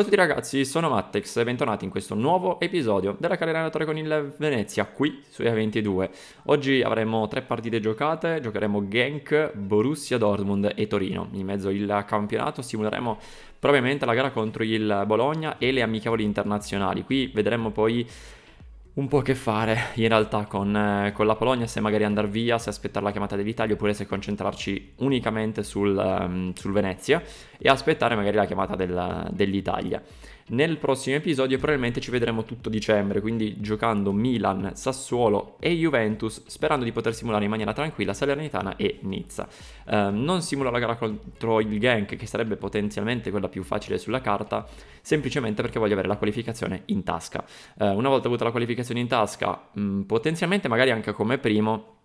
Ciao a tutti ragazzi, sono Mattex e bentornati in questo nuovo episodio della carriera allenatore con il Venezia qui su E22. Oggi avremo tre partite giocate, giocheremo Genk, Borussia Dortmund e Torino. In mezzo al campionato simuleremo probabilmente la gara contro il Bologna e le amichevoli internazionali. Qui vedremo poi un po' a che fare in realtà con, eh, con, la Polonia, se magari andare via, se aspettare la chiamata dell'Italia oppure se concentrarci unicamente sul, um, sul Venezia e aspettare magari la chiamata del, dell'Italia. Nel prossimo episodio probabilmente ci vedremo tutto dicembre, quindi giocando Milan, Sassuolo e Juventus, sperando di poter simulare in maniera tranquilla Salernitana e Nizza. Eh, non simulo la gara contro il Genk, che sarebbe potenzialmente quella più facile sulla carta, semplicemente perché voglio avere la qualificazione in tasca. Eh, una volta avuta la qualificazione in tasca, mh, mm, potenzialmente magari anche come primo,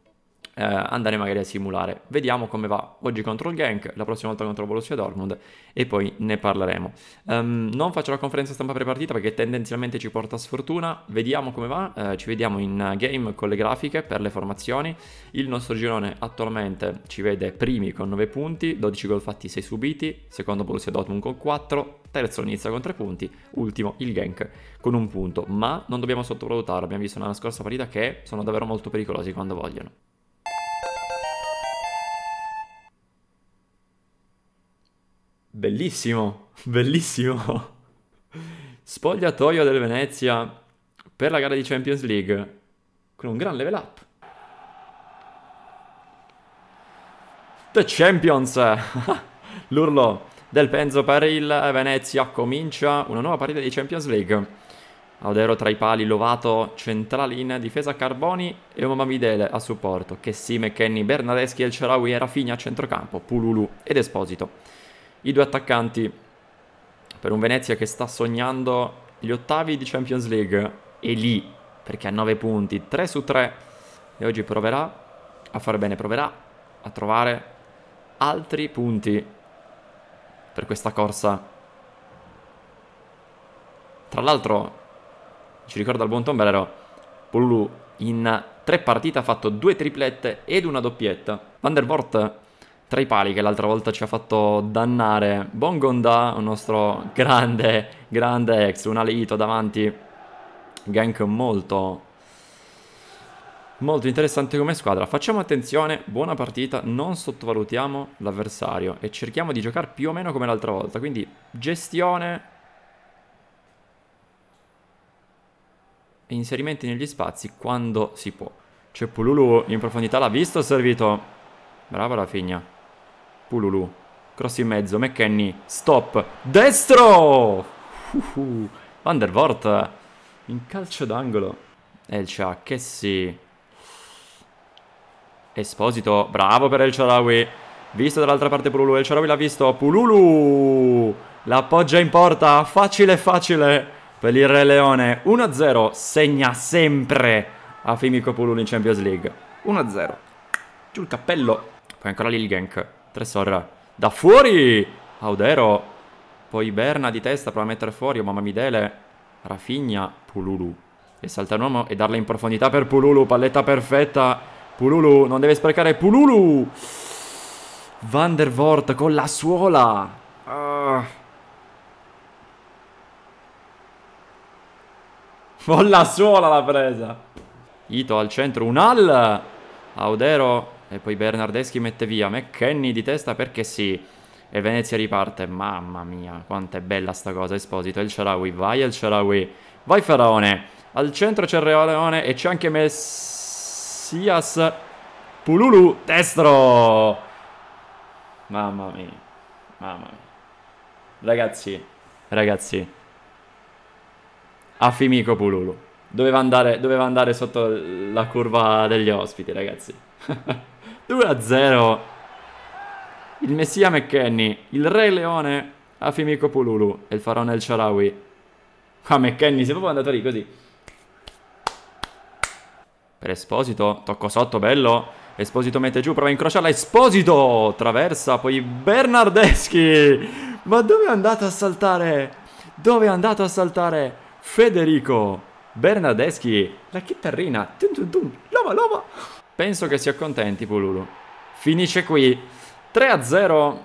eh, andare magari a simulare. Vediamo come va oggi contro il Genk, la prossima volta contro il Borussia Dortmund e poi ne parleremo. Um, non faccio la conferenza stampa prepartita perché tendenzialmente ci porta sfortuna, vediamo come va, eh, ci vediamo in game con le grafiche per le formazioni. Il nostro girone attualmente ci vede primi con 9 punti, 12 gol fatti, 6 subiti, secondo Borussia Dortmund con 4, terzo inizia con 3 punti, ultimo il gank con un punto, ma non dobbiamo sottovalutarlo, abbiamo visto nella scorsa partita che sono davvero molto pericolosi quando vogliono. Bellissimo, bellissimo. Spogliatoio del Venezia per la gara di Champions League con un gran level up. The Champions! L'urlo del Penzo per il Venezia comincia una nuova partita di Champions League. Audero tra i pali, Lovato centrale in difesa Carboni e Omamidele a supporto. Chessime, Kenny, Bernadeschi, El Cerawi e Rafinha a centrocampo, Pululu ed Esposito i due attaccanti per un Venezia che sta sognando gli ottavi di Champions League e lì perché ha 9 punti, 3 su 3 e oggi proverà a fare bene, proverà a trovare altri punti per questa corsa. Tra l'altro ci ricorda il buon tomberero Pullu in tre partite ha fatto due triplette ed una doppietta. Van der Voort tra i pali che l'altra volta ci ha fatto dannare Bongonda, un nostro grande, grande ex, un alito davanti, gank molto, molto interessante come squadra. Facciamo attenzione, buona partita, non sottovalutiamo l'avversario e cerchiamo di giocare più o meno come l'altra volta, quindi gestione... E inserimenti negli spazi quando si può. C'è Pululu in profondità, l'ha visto, servito. Brava la figna. Pululu. Cross in mezzo, McKenny, stop, destro! Uh, Van der Voort in calcio d'angolo. Elcia, che sì. Esposito, bravo per El Sharawi. Visto dall'altra parte Pululu, El Sharawi l'ha visto, Pululu! L'appoggia in porta, facile facile per il Re Leone. 1-0, segna sempre a Fimico Pululu in Champions League. 1-0. Giù il cappello. Poi ancora lì il gank. Tresor da fuori! Audero. Poi Berna di testa prova a mettere fuori. Oh mamma Midele. Rafigna. Pululu. E salta un uomo e darla in profondità per Pululu. Palletta perfetta. Pululu non deve sprecare. Pululu! Van der Voort con la suola. Ah. Con la suola l'ha presa. Ito al centro. Un Unal. Audero e poi Bernardeschi mette via McKenny di testa perché sì. E Venezia riparte. Mamma mia, quanto è bella sta cosa, Esposito. El Sharawi, vai El Sharawi. Vai Faraone. Al centro c'è il Leone e c'è anche Messias Pululu. Destro. Mamma mia. Mamma mia. Ragazzi, ragazzi. A Fimico Pululu. Doveva andare, doveva andare sotto la curva degli ospiti, ragazzi. 2-0. Il Messia McKenny, il Re Leone a Fimico Pululu e il Faraone El Sharawi. Ah, McKenny, si è proprio andato lì così. Per Esposito, tocco sotto, bello. Esposito mette giù, prova a incrociarla. Esposito! Traversa, poi Bernardeschi! Ma dove è andato a saltare? Dove è andato a saltare? Federico! Bernardeschi! La chitarrina! Tum tum tum! Loma, loma! Penso che si accontenti Pululu. Finisce qui. 3-0,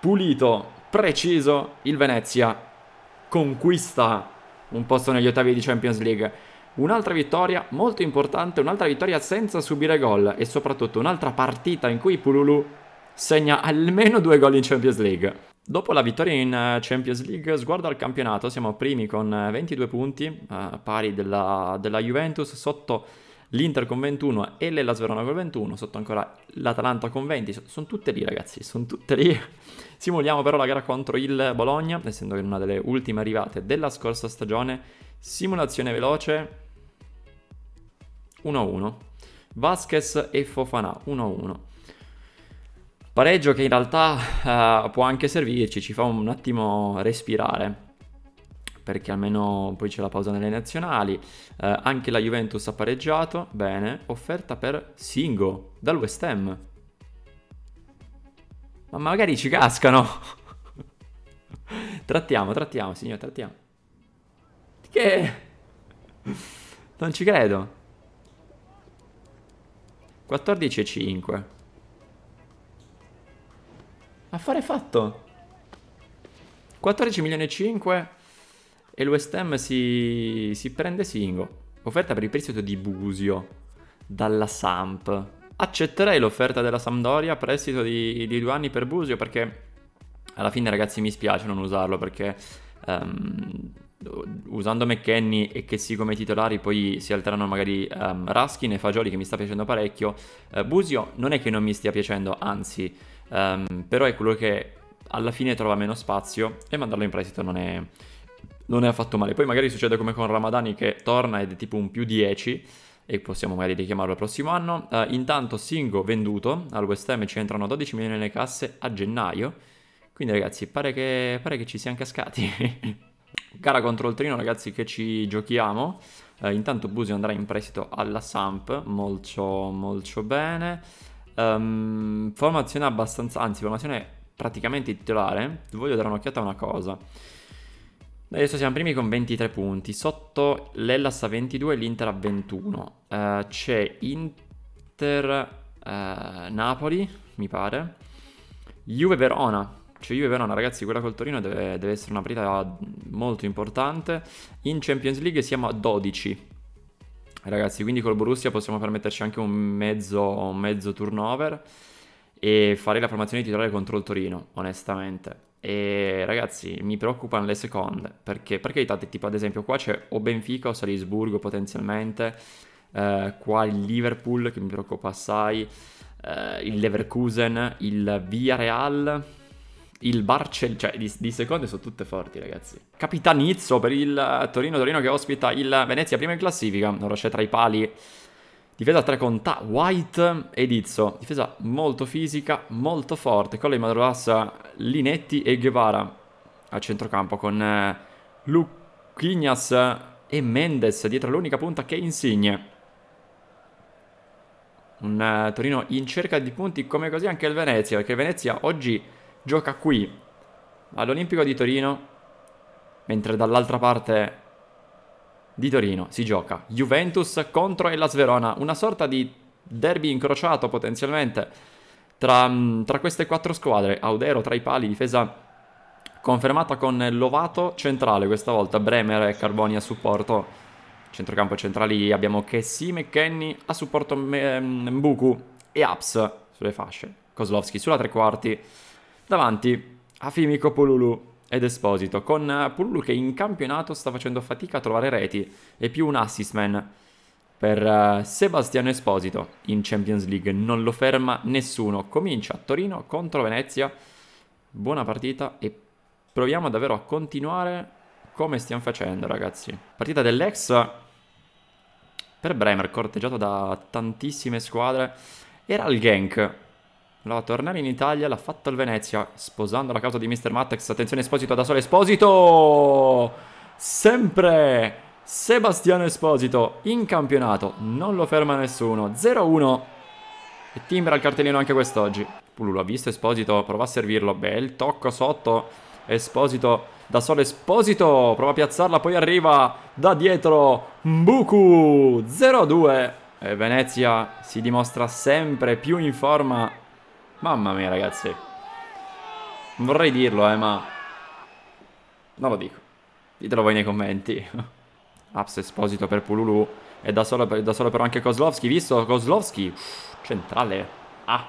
pulito, preciso, il Venezia conquista un posto negli ottavi di Champions League. Un'altra vittoria molto importante, un'altra vittoria senza subire gol e soprattutto un'altra partita in cui Pululu segna almeno due gol in Champions League. Dopo la vittoria in eh, Champions League, sguardo al campionato, siamo primi con 22 eh, punti, eh, pari della, della Juventus, sotto l'Inter con 21 e Las Verona con 21, sotto ancora l'Atalanta con 20, sono tutte lì ragazzi, sono tutte lì. Simuliamo però la gara contro il Bologna, essendo che è una delle ultime arrivate della scorsa stagione, simulazione veloce, 1-1, Vasquez e Fofana 1-1. Pareggio che in realtà uh, può anche servirci, ci fa un attimo respirare perché almeno poi c'è la pausa nelle nazionali. Eh, anche la Juventus ha pareggiato, bene, offerta per Singo dal West Ham. Ma magari ci cascano. trattiamo, trattiamo, signore, trattiamo. Che... Non ci credo. 14,5. e Affare fatto. 14 milioni e 5 e il West Ham si, si prende Singo. Offerta per il prestito di Busio dalla Samp. Accetterei l'offerta della Sampdoria, prestito di, di due anni per Busio perché alla fine ragazzi mi spiace non usarlo perché um, usando McKenny e che sì come titolari poi si alterano magari um, Raskin e Fagioli che mi sta piacendo parecchio. Uh, Busio non è che non mi stia piacendo, anzi, um, però è quello che alla fine trova meno spazio e mandarlo in prestito non è non è affatto male. Poi magari succede come con Ramadani che torna ed è tipo un più 10 e possiamo magari richiamarlo il prossimo anno. Uh, intanto Singo venduto al West Ham ci entrano 12 milioni nelle casse a gennaio. Quindi ragazzi, pare che, pare che ci siamo cascati. Gara contro il Trino ragazzi che ci giochiamo. Uh, intanto Busio andrà in prestito alla Samp, molto, molto bene. Um, formazione abbastanza, anzi formazione praticamente titolare. Voglio dare un'occhiata a una cosa. Adesso siamo primi con 23 punti, sotto l'Ellas a 22 e l'Inter a 21. Uh, eh, c'è Inter uh, Napoli, mi pare. Juve Verona. Cioè Juve Verona, ragazzi, quella col Torino deve, deve essere una partita molto importante. In Champions League siamo a 12. Ragazzi, quindi col Borussia possiamo permetterci anche un mezzo, un mezzo turnover e fare la formazione titolare contro il Torino, onestamente. E ragazzi, mi preoccupano le seconde, perché per carità, tipo ad esempio qua c'è o Benfica o Salisburgo potenzialmente, eh, qua il Liverpool che mi preoccupa assai, eh, il Leverkusen, il Villarreal, il Barcellona, cioè di, di, seconde sono tutte forti ragazzi. Capitanizzo per il Torino-Torino eh, che ospita il Venezia prima in classifica, non lo c'è tra i pali. Difesa 3 con Ta, White ed Izzo. Difesa molto fisica, molto forte. Con la Madrovassa Linetti e Guevara a centrocampo con eh, Lucchignas e Mendes dietro l'unica punta che insigne. Un eh, Torino in cerca di punti come così anche il Venezia, perché il Venezia oggi gioca qui all'Olimpico di Torino, mentre dall'altra parte di Torino si gioca Juventus contro Hellas Verona, una sorta di derby incrociato potenzialmente tra, mm, tra queste quattro squadre, Audero tra i pali, difesa confermata con Lovato centrale questa volta, Bremer e Carboni a supporto. Centrocampo centrali abbiamo Kessi, McKenny a supporto mm, Mbuku e Aps sulle fasce. Kozlovski sulla tre quarti. Davanti a Fimico Pululu ed Esposito, con Pululu che in campionato sta facendo fatica a trovare reti, è più un assist man. Per eh, Sebastiano Esposito in Champions League non lo ferma nessuno. Comincia Torino contro Venezia. Buona partita e proviamo davvero a continuare come stiamo facendo, ragazzi. Partita dell'ex per Bremer, corteggiato da tantissime squadre. Era il Genk. Voleva tornare in Italia, l'ha fatto il Venezia, sposando la causa di Mr. Mattex. Attenzione, Esposito da solo, Esposito! Sempre! Sebastiano Esposito in campionato, non lo ferma nessuno, 0-1 e timbra il cartellino anche quest'oggi. Pulu l'ha visto Esposito, prova a servirlo, bel tocco sotto, Esposito da solo Esposito, prova a piazzarla, poi arriva da dietro Mbuku, 0-2 e Venezia si dimostra sempre più in forma, mamma mia ragazzi, vorrei dirlo eh ma non lo dico, ditelo voi nei commenti. Aps Esposito per Pululu e da solo, da solo però anche Kozlowski visto Kozlowski centrale, ah.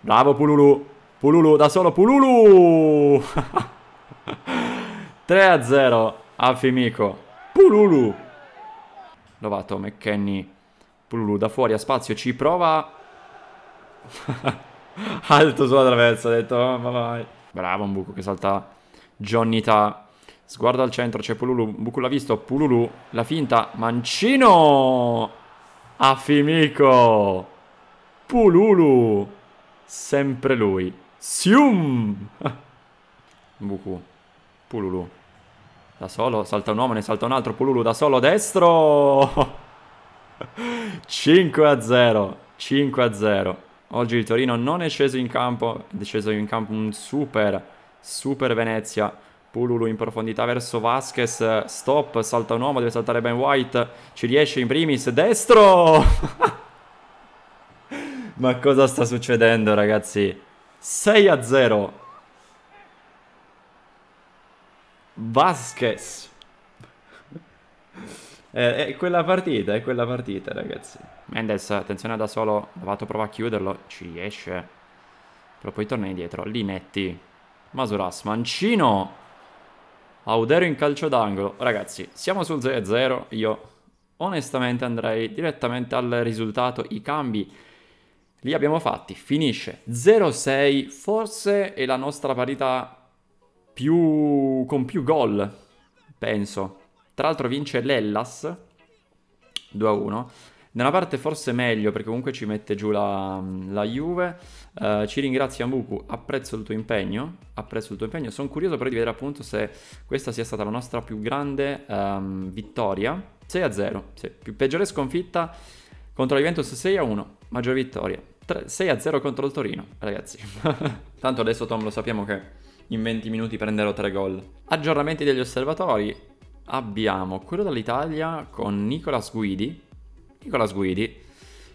Bravo Pululu, Pululu da solo, Pululu! 3 a 0 a Pululu! Lovato, McKenny, Pululu da fuori a spazio, ci prova... Alto sulla traversa, ha detto, oh, ma vai. Bravo un buco che salta Johnny Ta. Sguardo al centro, c'è Pululu, Buku l'ha visto, Pululu, la finta, Mancino! Afimico! Pululu! Sempre lui. Sium! Buku. Pululu. Da solo, salta un uomo, ne salta un altro, Pululu da solo, destro! 5 a 0, 5 a 0. Oggi il Torino non è sceso in campo, è sceso in campo un super Super Venezia. Pululu in profondità verso Vasquez, stop, salta un uomo, deve saltare Ben White, ci riesce in primis, destro! Ma cosa sta succedendo ragazzi? 6 a 0. Vasquez. è, eh, è, quella partita, è quella partita ragazzi. Mendes, attenzione da solo, Vato prova a chiuderlo, ci riesce. Però poi torna indietro, Linetti Masuras, Mancino. Audero in calcio d'angolo. Ragazzi, siamo sul 0-0. Io onestamente andrei direttamente al risultato. I cambi li abbiamo fatti. Finisce 0-6. Forse è la nostra parità più... con più gol, penso. Tra l'altro vince l'Ellas 2-1. Da una parte forse meglio perché comunque ci mette giù la, la Juve. Uh, ci ringrazio Ambuku, apprezzo il tuo impegno, apprezzo il tuo impegno. Sono curioso però di vedere appunto se questa sia stata la nostra più grande um, vittoria. 6 a 0, sì. peggiore sconfitta contro la Juventus 6 a 1, Maggiore vittoria. 3, 6 a 0 contro il Torino, ragazzi. Tanto adesso Tom lo sappiamo che in 20 minuti prenderò 3 gol. Aggiornamenti degli osservatori. Abbiamo quello dall'Italia con Nicolas Guidi, Nicolas Guidi.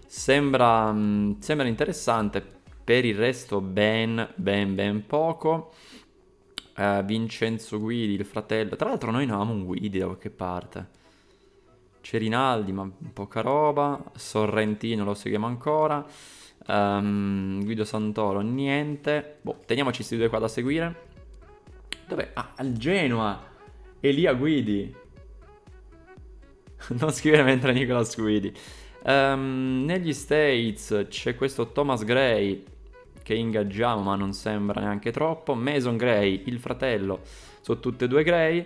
Sembra, mm, sembra interessante, per il resto ben, ben, ben poco. Uh, Vincenzo Guidi, il fratello. Tra l'altro noi non avevamo un Guidi da qualche parte. C'è Rinaldi, ma poca roba. Sorrentino lo seguiamo ancora. Um, Guido Santoro, niente. Boh, teniamoci questi due qua da seguire. Dov'è? Ah, al Genoa. Elia Guidi. non scrivere mentre Nicolas guidi. Um, negli States c'è questo Thomas Gray che ingaggiamo ma non sembra neanche troppo. Mason Gray, il fratello, sono tutte e due Gray.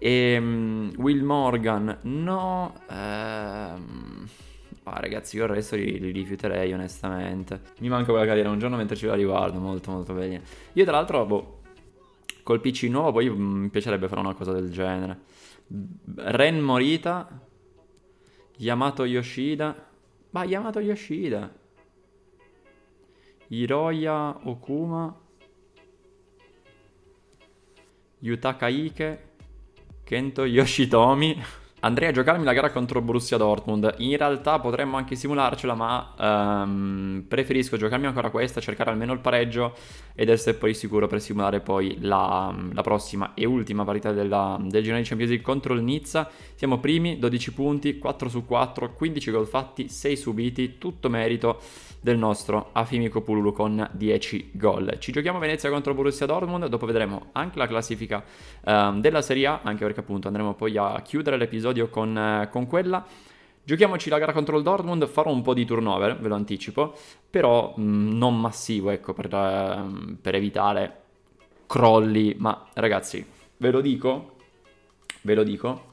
E um, Will Morgan, no. Um, ah, ragazzi, io il resto li, li, rifiuterei onestamente. Mi manca quella carriera, un giorno mentre ci la riguardo, molto molto bene. Io tra l'altro, boh, col PC nuovo poi mm, mi piacerebbe fare una cosa del genere. Ren Morita, Yamato Yoshida. Ma Yamato Yoshida. Hiroya Okuma. Yutaka Ike. Kento Yoshitomi. Andrei a giocarmi la gara contro Borussia Dortmund. In realtà potremmo anche simularcela, ma um, preferisco giocarmi ancora questa, cercare almeno il pareggio ed essere poi sicuro per simulare poi la, la prossima e ultima parità della, del girone di Champions League contro il Nizza. Siamo primi, 12 punti, 4 su 4, 15 gol fatti, 6 subiti, tutto merito del nostro Afimico Pululu con 10 gol. Ci giochiamo Venezia contro Borussia Dortmund, dopo vedremo anche la classifica um, della Serie A, anche perché appunto andremo poi a chiudere l'episodio episodio con, eh, con quella. Giochiamoci la gara contro il Dortmund, farò un po' di turnover, ve lo anticipo, però mh, mm, non massivo, ecco, per, ehm, per, evitare crolli, ma ragazzi, ve lo dico, ve lo dico,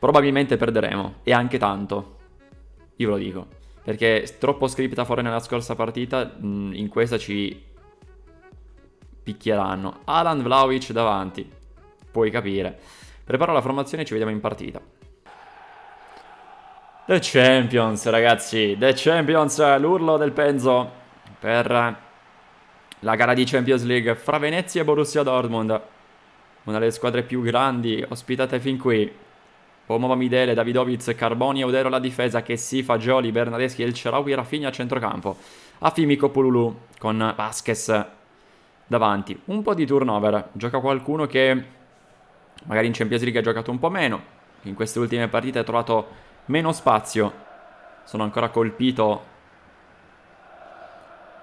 probabilmente perderemo, e anche tanto, io ve lo dico, perché troppo scripta fuori nella scorsa partita, mh, mm, in questa ci picchieranno. Alan Vlaovic davanti, puoi capire Preparo la formazione e ci vediamo in partita. The Champions, ragazzi, The Champions, l'urlo del Penzo per la gara di Champions League fra Venezia e Borussia Dortmund. Una delle squadre più grandi ospitate fin qui. Pomova Midele, Davidovic, Carboni, Eudero la difesa, che si Fagioli, Bernadeschi, El Cerawi, Rafinha a centrocampo. Afimico Pululu con Vasquez davanti. Un po' di turnover, gioca qualcuno che magari in Champions League ha giocato un po' meno, in queste ultime partite ha trovato meno spazio. Sono ancora colpito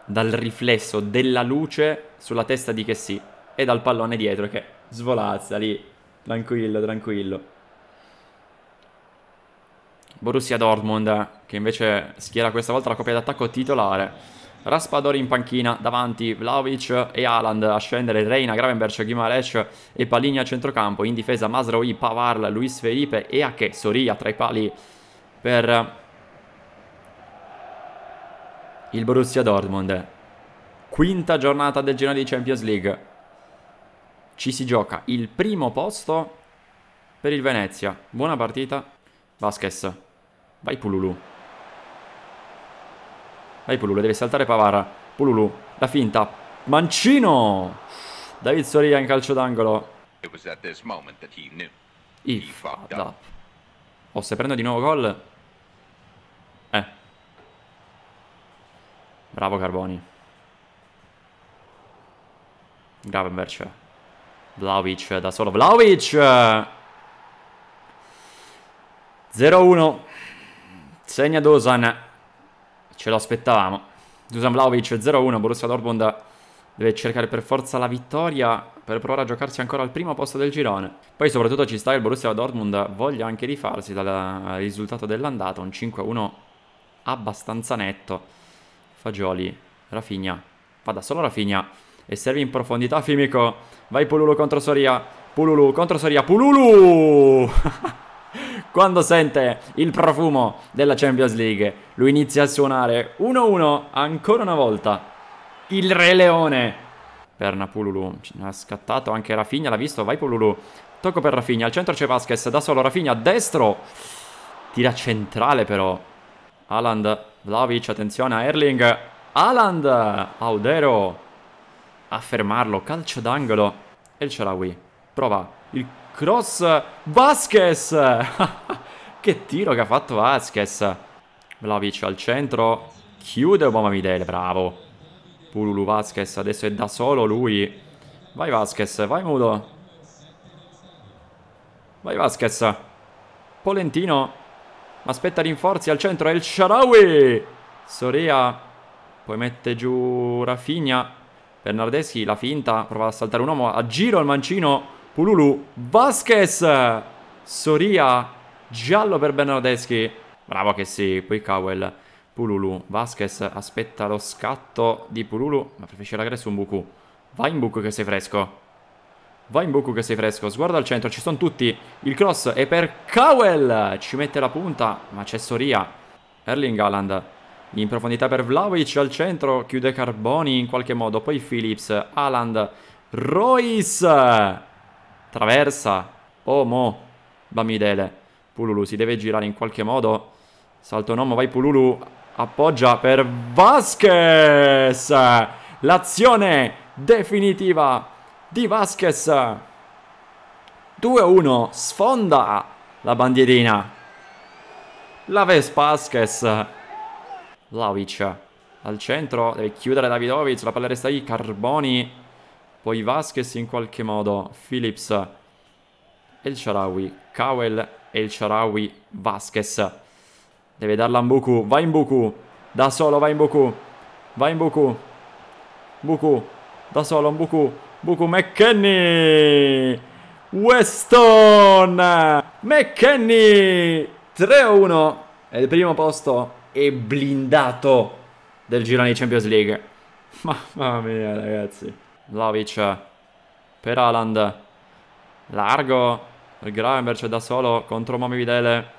dal riflesso della luce sulla testa di Chessy e dal pallone dietro che svolazza lì, tranquillo, tranquillo. Borussia Dortmund che invece schiera questa volta la coppia d'attacco titolare. Raspadori in panchina, davanti Vlaovic e Haaland a scendere, Reina, Gravenberg, Gimarec e Palini a centrocampo, in difesa Masraoui, Pavar, Luis Felipe e Ache, Soria tra i pali per il Borussia Dortmund. Quinta giornata del girone di Champions League. Ci si gioca il primo posto per il Venezia. Buona partita. Vasquez. Vai Pululu. Dai Pululu, deve saltare Pavara. Pululu, la finta. Mancino! David Soria in calcio d'angolo. Oh, se prendo di nuovo gol... Eh. Bravo Carboni. Gravenberch. Vlaovic da solo. Vlaovic! 0-1. Segna Dosan ce lo aspettavamo. Dusan Vlaovic 0-1, Borussia Dortmund deve cercare per forza la vittoria per provare a giocarsi ancora al primo posto del girone. Poi soprattutto ci sta il Borussia Dortmund voglia anche rifarsi dal risultato dell'andata, un 5-1 abbastanza netto. Fagioli, Rafinha, va da solo Rafinha e serve in profondità Fimico. Vai Pululu contro Soria, Pululu contro Soria, Pululu! quando sente il profumo della Champions League, lui inizia a suonare 1-1 ancora una volta. Il Re Leone per Pululu. Ha scattato anche Rafinha, l'ha visto, vai Pululu. Tocco per Rafinha, al centro c'è Vasquez, da solo Rafinha, a destro. Tira centrale però. Aland, Vlaovic, attenzione a Erling. Aland, Audero. A fermarlo, calcio d'angolo. E il Celawi prova il cross Vasquez che tiro che ha fatto Vasquez Vlaovic al centro chiude Obama Midele bravo Pululu Vasquez adesso è da solo lui vai Vasquez vai Mudo vai Vasquez Polentino aspetta rinforzi al centro è il Sharawi Soria poi mette giù Rafinha Bernardeschi la finta prova a saltare un uomo a giro al mancino Pululu, Vasquez, Soria, giallo per Bernardeschi. Bravo che sì, poi Cowell, Pululu, Vasquez aspetta lo scatto di Pululu, ma preferisce la su un buco. Vai in buco che sei fresco. Vai in buco che sei fresco, sguarda al centro, ci sono tutti. Il cross è per Cowell, ci mette la punta, ma c'è Soria. Erling Haaland in profondità per Vlaovic al centro, chiude Carboni in qualche modo, poi Phillips, Haaland, Royce traversa, oh mo, Bamidele, Pululu si deve girare in qualche modo, salto Nomo, vai Pululu, appoggia per Vasquez, l'azione definitiva di Vasquez, 2-1, sfonda la bandierina, la Vespasquez. Vasquez, Vlaovic al centro, deve chiudere Davidovic, la palla resta lì, Carboni poi Vasquez in qualche modo, Phillips e il Sharawi, Cowell e il Sharawi, Vasquez. Deve darla a Mbuku, va in Buku, da solo va in Buku, va in Buku, Buku, da solo Mbuku, Buku, McKenny, Weston, McKenny, 3-1, è il primo posto e blindato del girone di Champions League. Mamma mia ragazzi. Vlaovic eh, per Aland. Largo. Il Gravenberg c'è da solo contro Momividele.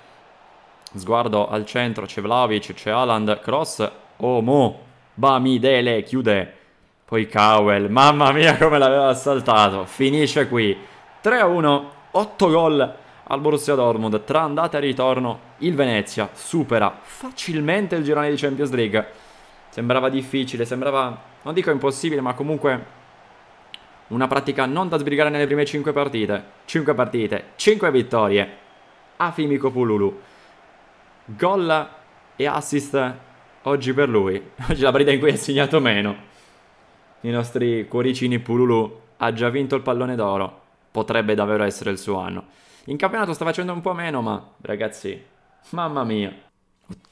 Sguardo al centro, c'è Vlaovic, c'è Aland. Cross. Oh, Mo. Bamidele chiude. Poi Cowell. Mamma mia come l'aveva assaltato Finisce qui. 3-1. 8 gol al Borussia Dortmund. Tra andata e ritorno il Venezia supera facilmente il girone di Champions League. Sembrava difficile, sembrava, non dico impossibile, ma comunque una pratica non da sbrigare nelle prime 5 partite. 5 partite, 5 vittorie. A Pululu. Gol e assist oggi per lui. Oggi la partita in cui ha segnato meno. I nostri cuoricini Pululu ha già vinto il pallone d'oro. Potrebbe davvero essere il suo anno. In campionato sta facendo un po' meno, ma ragazzi, mamma mia.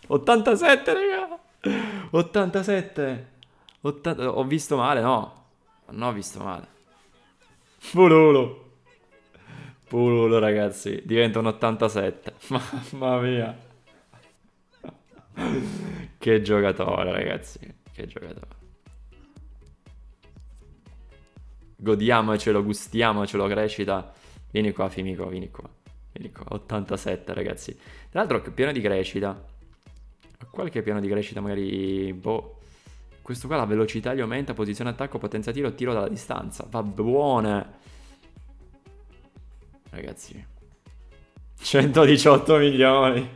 87, raga. 87. 80... Ho visto male, no? Non ho visto male. Pululu. Pululu, ragazzi, diventa un 87. Mamma mia. che giocatore, ragazzi. Che giocatore. Godiamocelo, gustiamocelo, crescita. Vieni qua, Fimico, vieni qua. Vieni qua, 87, ragazzi. Tra l'altro, piano di crescita. Qualche piano di crescita, magari... Boh, questo qua la velocità gli aumenta, posizione attacco, potenza tiro, tiro dalla distanza. Va buone. Ragazzi. 118 milioni.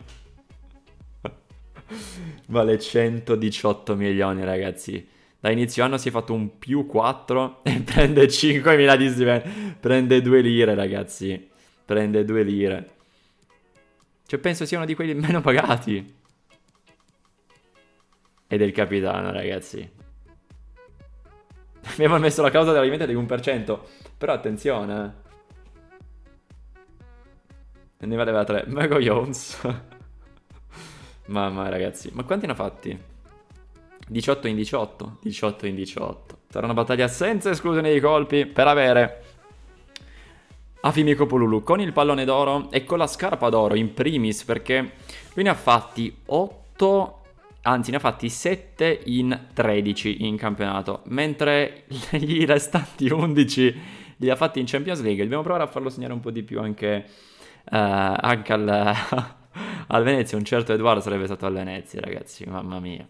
vale 118 milioni, ragazzi. Da inizio anno si è fatto un più 4 e prende 5.000 di stipendio. Prende 2 lire, ragazzi. Prende 2 lire. Cioè, penso sia uno di quelli meno pagati e del capitano, ragazzi. Abbiamo messo la causa della limite dell'1%, però attenzione. E eh. ne valeva 3. Mago Jones. Mamma ragazzi, ma quanti ne ha fatti? 18 in 18, 18 in 18. Sarà una battaglia senza esclusione di colpi per avere Afimico Polulu con il pallone d'oro e con la scarpa d'oro in primis perché lui ne ha fatti 8 anzi ne ha fatti 7 in 13 in campionato, mentre i restanti 11 li ha fatti in Champions League. Dobbiamo provare a farlo segnare un po' di più anche, uh, anche al, al, Venezia. Un certo Edoardo sarebbe stato al Venezia, ragazzi, mamma mia.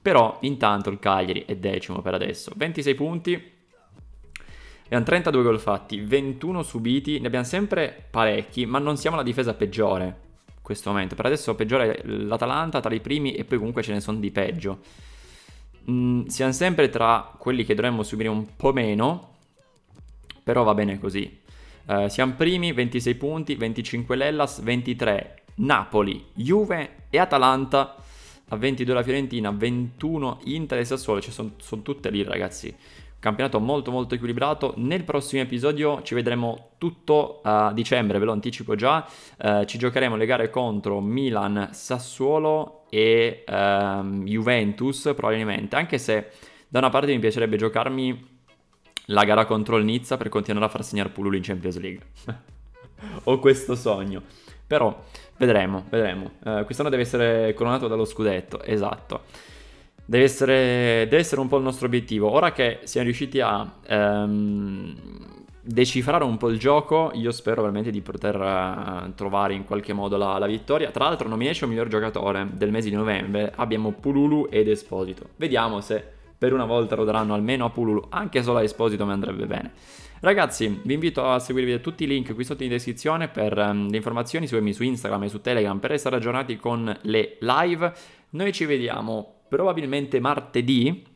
Però intanto il Cagliari è decimo per adesso, 26 punti. E Abbiamo 32 gol fatti, 21 subiti, ne abbiamo sempre parecchi, ma non siamo la difesa peggiore questo momento. Per adesso peggiora l'Atalanta tra i primi e poi comunque ce ne sono di peggio. Mm, siamo sempre tra quelli che dovremmo subire un po' meno, però va bene così. Uh, siamo primi, 26 punti, 25 l'Ellas, 23 Napoli, Juve e Atalanta, a 22 la Fiorentina, 21 Inter e Sassuolo, cioè sono son tutte lì ragazzi campionato molto molto equilibrato. Nel prossimo episodio ci vedremo tutto a dicembre, ve lo anticipo già. Eh, ci giocheremo le gare contro Milan, Sassuolo e ehm, Juventus probabilmente, anche se da una parte mi piacerebbe giocarmi la gara contro il Nizza per continuare a far segnare Pululu in Champions League. Ho questo sogno. Però vedremo, vedremo. Eh, quest'anno deve essere coronato dallo scudetto, esatto. Deve essere, deve essere, un po' il nostro obiettivo. Ora che siamo riusciti a ehm, decifrare un po' il gioco, io spero veramente di poter eh, trovare in qualche modo la, la vittoria. Tra l'altro nomination miglior giocatore del mese di novembre abbiamo Pululu ed Esposito. Vediamo se per una volta lo daranno almeno a Pululu, anche solo a Esposito mi andrebbe bene. Ragazzi, vi invito a seguirvi tutti i link qui sotto in descrizione per um, le informazioni, seguirmi su Instagram e su Telegram per essere aggiornati con le live. Noi ci vediamo probabilmente martedì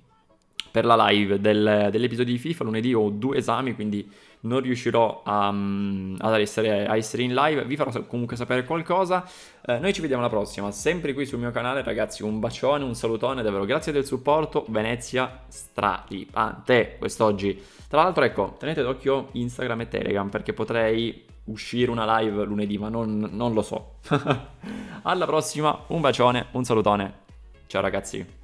per la live del, dell'episodio di FIFA, lunedì ho due esami, quindi non riuscirò a, mm, ad essere, a essere in live, vi farò comunque sapere qualcosa. Eh, noi ci vediamo alla prossima, sempre qui sul mio canale, ragazzi. Un bacione, un salutone, davvero grazie del supporto. Venezia straripante quest'oggi. Tra l'altro, ecco, tenete d'occhio Instagram e Telegram perché potrei uscire una live lunedì, ma non, non lo so. alla prossima, un bacione, un salutone. Ciao ragazzi!